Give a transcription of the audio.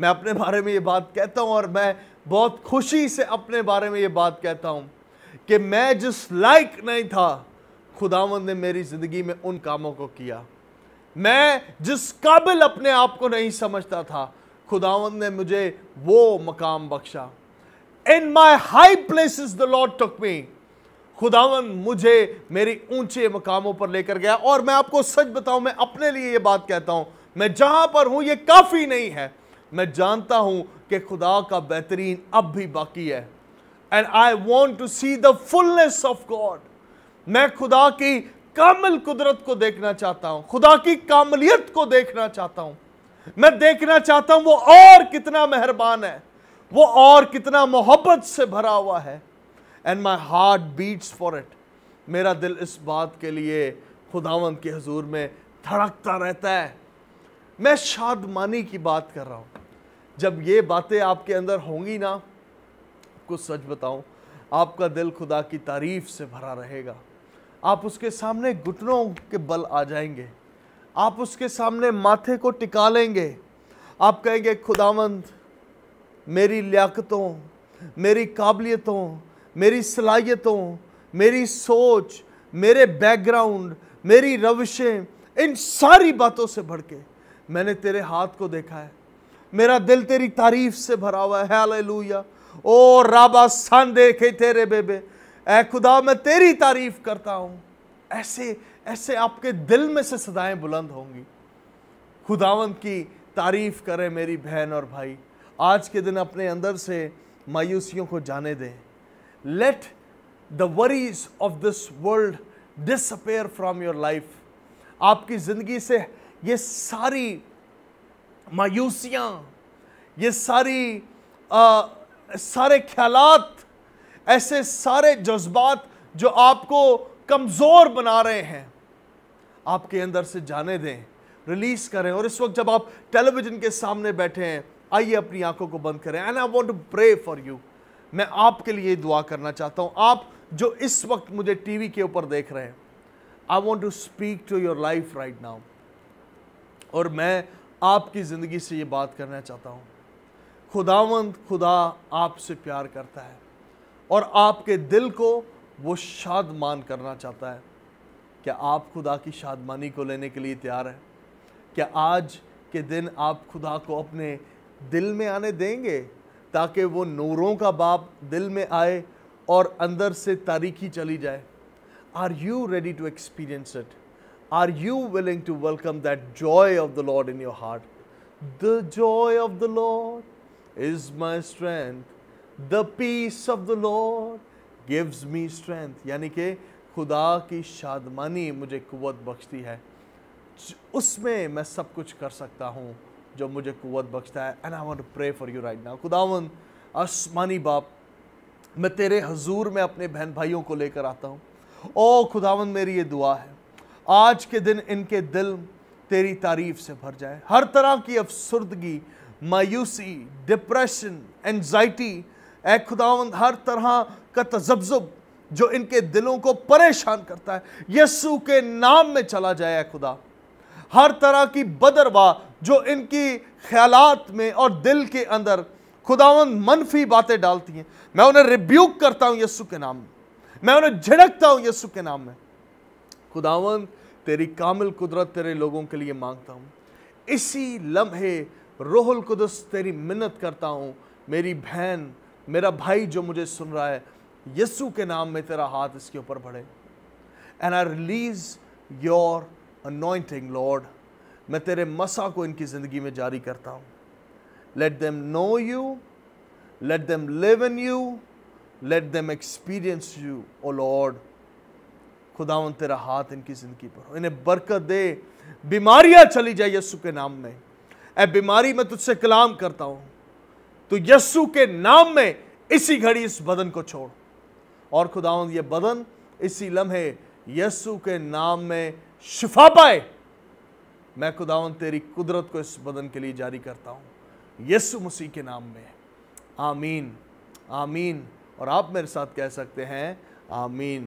मैं अपने बारे में ये बात कहता हूँ और मैं बहुत खुशी से अपने बारे में ये बात कहता हूँ कि मैं जिस लाइक नहीं था खुदावंद ने मेरी ज़िंदगी में उन कामों को किया मैं जिस काबिल अपने आप को नहीं समझता था खुदावंद ने मुझे वो मकाम बख्शा in my high place the Lord took me खुदावन मुझे मेरी ऊंचे मकामों पर लेकर गया और मैं आपको सच बताऊं मैं अपने लिए ये बात कहता हूं मैं जहां पर हूं ये काफ़ी नहीं है मैं जानता हूं कि खुदा का बेहतरीन अब भी बाकी है and I want to see the fullness of God मैं खुदा की कामिल कुदरत को देखना चाहता हूं खुदा की कामलियत को देखना चाहता हूं मैं देखना चाहता हूं वो और कितना मेहरबान है वो और कितना मोहब्बत से भरा हुआ है and my heart beats for it मेरा दिल इस बात के लिए खुदावंत के हजूर में धड़कता रहता है मैं शादमानी की बात कर रहा हूँ जब ये बातें आपके अंदर होंगी ना कुछ सच बताऊं आपका दिल खुदा की तारीफ से भरा रहेगा आप उसके सामने घुटनों के बल आ जाएंगे आप उसके सामने माथे को टिका लेंगे आप कहेंगे खुदावंद मेरी लियाकतों मेरी काबिलियतों मेरी सलाहियतों मेरी सोच मेरे बैकग्राउंड मेरी रविशें इन सारी बातों से भड़के मैंने तेरे हाथ को देखा है मेरा दिल तेरी तारीफ से भरा हुआ है लुया ओ राबा सन देखे तेरे बेबे ऐ खुदा मैं तेरी तारीफ करता हूँ ऐसे ऐसे आपके दिल में से सदाएं बुलंद होंगी खुदावंत की तारीफ करें मेरी बहन और भाई आज के दिन अपने अंदर से मायूसियों को जाने दें let the worries of this world disappear from your life आपकी ज़िंदगी से ये सारी मायूसियां ये सारी आ, सारे ख्यालात ऐसे सारे जज्बात जो आपको कमज़ोर बना रहे हैं आपके अंदर से जाने दें रिलीज़ करें और इस वक्त जब आप टेलीविज़न के सामने बैठे हैं आइए अपनी आंखों को बंद करें and I want to pray for you मैं आपके लिए दुआ करना चाहता हूँ आप जो इस वक्त मुझे टीवी के ऊपर देख रहे हैं I want to speak to your life right now और मैं आपकी ज़िंदगी से ये बात करना चाहता हूँ खुदावंद खुदा आपसे प्यार करता है और आपके दिल को वो शादमान करना चाहता है क्या आप खुदा की शादमानी को लेने के लिए तैयार हैं क्या आज के दिन आप खुदा को अपने दिल में आने देंगे ताकि वो नूरों का बाप दिल में आए और अंदर से तारीखी चली जाए are you ready to experience it Are you willing to welcome that joy of the Lord in your heart? The joy of the Lord is my strength. The peace of the Lord gives me strength. यानी कि खुदा की शादमानी मुझे कुवत बख्शती है उसमें मैं सब कुछ कर सकता हूँ जो मुझे कुवत बख्शता है and I want pray for you right now खुदावन आसमानी बाप मैं तेरे हजूर में अपने बहन भाइयों को लेकर आता हूँ ओ खुदावन मेरी ये दुआ है आज के दिन इनके दिल तेरी तारीफ से भर जाए हर तरह की अफसरदगी मायूसी डिप्रेशन एनजाइटी ए खुदावंद हर तरह का तजब्जुब जो इनके दिलों को परेशान करता है यस्सु के नाम में चला जाए खुदा हर तरह की बदरवा जो इनकी ख्यालात में और दिल के अंदर खुदावंद मनफी बातें डालती हैं मैं उन्हें रिब्यूक करता हूँ यस्सु के नाम में मैं उन्हें झिड़कता हूँ यसु के नाम में खुदावन तेरी कामिल कुदरत तेरे लोगों के लिए मांगता हूँ इसी लम्हे रोहल कुदस तेरी मिन्नत करता हूँ मेरी बहन मेरा भाई जो मुझे सुन रहा है यस्सु के नाम में तेरा हाथ इसके ऊपर बढ़े and I release your anointing Lord मैं तेरे मसा को इनकी ज़िंदगी में जारी करता हूँ let them know you let them live in you let them experience you O Lord खुदावन तेरा हाथ इनकी ज़िंदगी पर हो इन्हें बरकत दे बीमारियां चली जाए यस्सु के नाम में ए बीमारी मैं तुझसे कलाम करता हूं तो यस्सु के नाम में इसी घड़ी इस बदन को छोड़ और खुदावन ये बदन इसी लम्हे यस्सु के नाम में शिफा पाए मैं खुदावन तेरी कुदरत को इस बदन के लिए जारी करता हूँ यस्सु मसीह के नाम में आमीन आमीन और आप मेरे साथ कह सकते हैं आमीन